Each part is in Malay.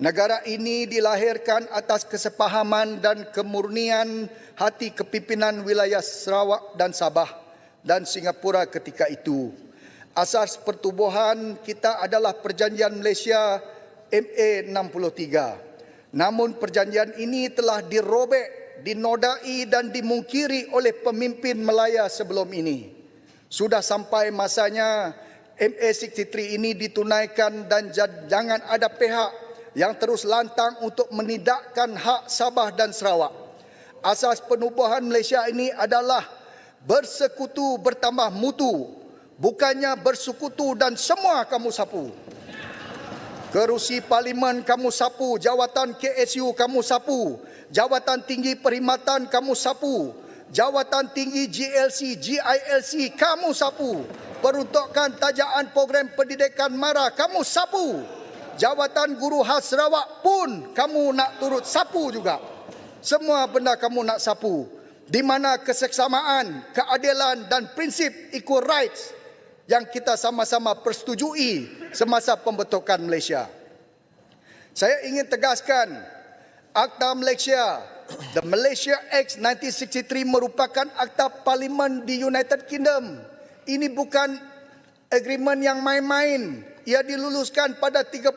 Negara ini dilahirkan atas kesepahaman dan kemurnian hati kepimpinan wilayah Sarawak dan Sabah dan Singapura ketika itu. Asas pertubuhan kita adalah Perjanjian Malaysia MA63. Namun perjanjian ini telah dirobek, dinodai dan dimungkiri oleh pemimpin Melaya sebelum ini. Sudah sampai masanya MA63 ini ditunaikan dan jangan ada pihak yang terus lantang untuk menidakkan hak Sabah dan Sarawak. Asas penubuhan Malaysia ini adalah bersekutu bertambah mutu, bukannya bersekutu dan semua kamu sapu. Kerusi Parlimen kamu sapu, jawatan KSU kamu sapu, jawatan tinggi perkhidmatan kamu sapu, jawatan tinggi GLC, GILC kamu sapu, peruntukan tajaan program pendidikan MARA kamu sapu. Kamu sapu jawatan guru khas Sarawak pun kamu nak turut sapu juga. Semua benda kamu nak sapu. Di mana keseksamaan, keadilan dan prinsip equal rights yang kita sama-sama persetujui semasa pembentukan Malaysia. Saya ingin tegaskan Akta Malaysia The Malaysia Act 1963 merupakan akta parlimen di United Kingdom. Ini bukan agreement yang main-main ia diluluskan pada 31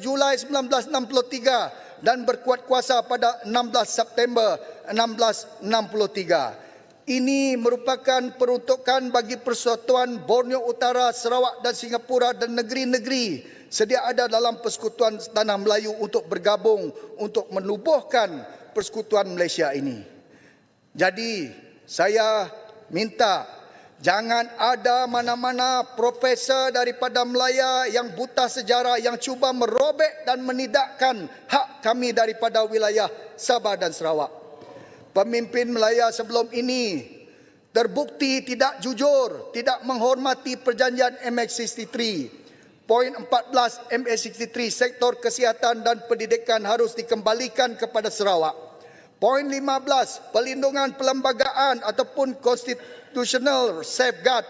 Julai 1963 dan berkuat kuasa pada 16 September 1663. Ini merupakan peruntukan bagi Persatuan Borneo Utara, Sarawak dan Singapura dan negeri-negeri sedia ada dalam Persekutuan Tanah Melayu untuk bergabung untuk menubuhkan Persekutuan Malaysia ini. Jadi saya minta Jangan ada mana-mana profesor daripada Melaya yang buta sejarah yang cuba merobek dan menidakkan hak kami daripada wilayah Sabah dan Sarawak. Pemimpin Melaya sebelum ini terbukti tidak jujur, tidak menghormati perjanjian MX63. Poin 14 MX63 sektor kesihatan dan pendidikan harus dikembalikan kepada Sarawak. Poin 15, pelindungan perlembagaan ataupun constitutional safeguard.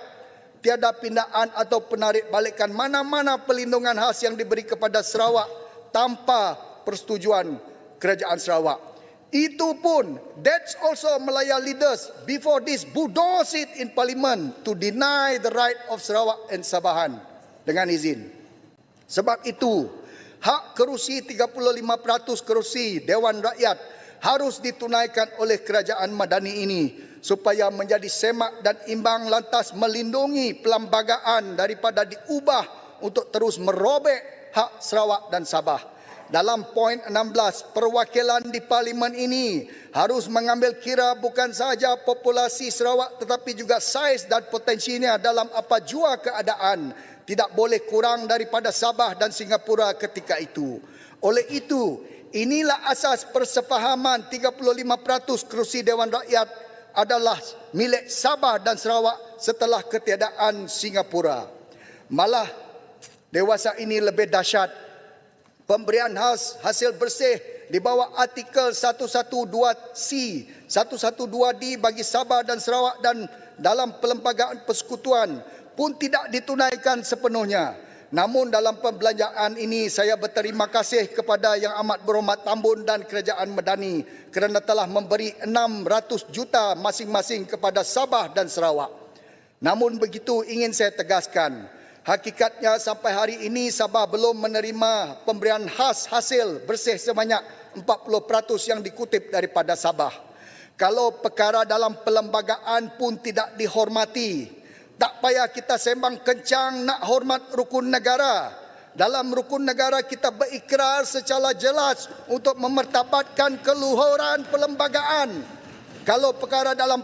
Tiada pindaan atau penarik balikan mana-mana pelindungan khas yang diberi kepada Sarawak tanpa persetujuan kerajaan Sarawak. Itu pun, that's also Malaya leaders before this bulldoze it in parliament to deny the right of Sarawak and Sabahan dengan izin. Sebab itu, hak kerusi 35% kerusi Dewan Rakyat harus ditunaikan oleh kerajaan madani ini supaya menjadi semak dan imbang lantas melindungi pelambagaan daripada diubah untuk terus merobek hak Sarawak dan Sabah. Dalam poin 16, perwakilan di parlimen ini harus mengambil kira bukan sahaja populasi Sarawak tetapi juga saiz dan potensinya dalam apa jua keadaan tidak boleh kurang daripada Sabah dan Singapura ketika itu. Oleh itu, Inilah asas persefahaman 35% kerusi Dewan Rakyat adalah milik Sabah dan Sarawak setelah ketiadaan Singapura. Malah dewasa ini lebih dahsyat. Pemberian khas hasil bersih di bawah artikel 112C, 112D bagi Sabah dan Sarawak dan dalam pelembagaan persekutuan pun tidak ditunaikan sepenuhnya. Namun dalam pembelanjaan ini saya berterima kasih kepada Yang Amat Berhormat Tambun dan Kerajaan Medani kerana telah memberi 600 juta masing-masing kepada Sabah dan Sarawak. Namun begitu ingin saya tegaskan, hakikatnya sampai hari ini Sabah belum menerima pemberian khas hasil bersih sebanyak 40% yang dikutip daripada Sabah. Kalau perkara dalam perlembagaan pun tidak dihormati, tak payah kita sembang kencang nak hormat rukun negara. Dalam rukun negara kita berikrar secara jelas untuk memertabatkan keluhuran perlembagaan. Kalau perkara dalam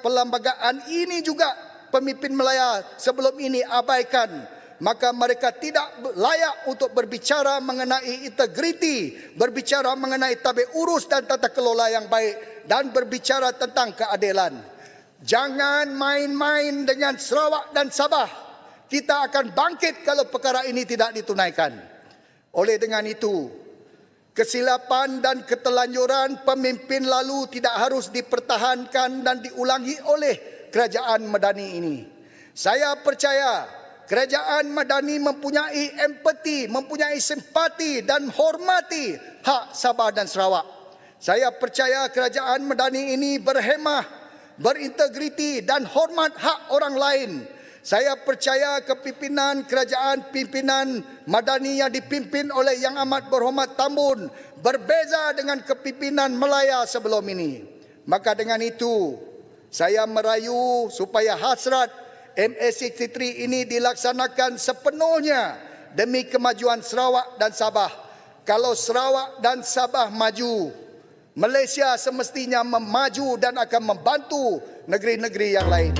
perlembagaan ini juga pemimpin Melaya sebelum ini abaikan maka mereka tidak layak untuk berbicara mengenai integriti, berbicara mengenai tabi urus dan tata kelola yang baik dan berbicara tentang keadilan. Jangan main-main dengan Sarawak dan Sabah. Kita akan bangkit kalau perkara ini tidak ditunaikan. Oleh dengan itu, kesilapan dan ketelanjuran pemimpin lalu tidak harus dipertahankan dan diulangi oleh kerajaan madani ini. Saya percaya kerajaan madani mempunyai empati, mempunyai simpati dan hormati hak Sabah dan Sarawak. Saya percaya kerajaan madani ini berhemah berintegriti dan hormat hak orang lain. Saya percaya kepimpinan kerajaan pimpinan madani yang dipimpin oleh Yang Amat Berhormat Tambun berbeza dengan kepimpinan Melaya sebelum ini. Maka dengan itu, saya merayu supaya hasrat MS63 ini dilaksanakan sepenuhnya demi kemajuan Sarawak dan Sabah. Kalau Sarawak dan Sabah maju, Malaysia semestinya memaju dan akan membantu negeri-negeri yang lain.